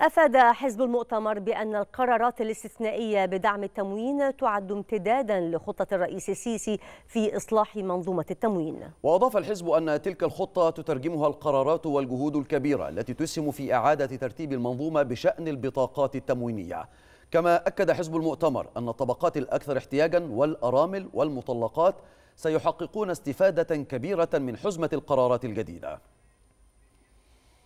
أفاد حزب المؤتمر بأن القرارات الاستثنائية بدعم التموين تعد امتدادا لخطة الرئيس السيسي في إصلاح منظومة التموين وأضاف الحزب أن تلك الخطة تترجمها القرارات والجهود الكبيرة التي تسهم في إعادة ترتيب المنظومة بشأن البطاقات التموينية كما أكد حزب المؤتمر أن الطبقات الأكثر احتياجا والأرامل والمطلقات سيحققون استفادة كبيرة من حزمة القرارات الجديدة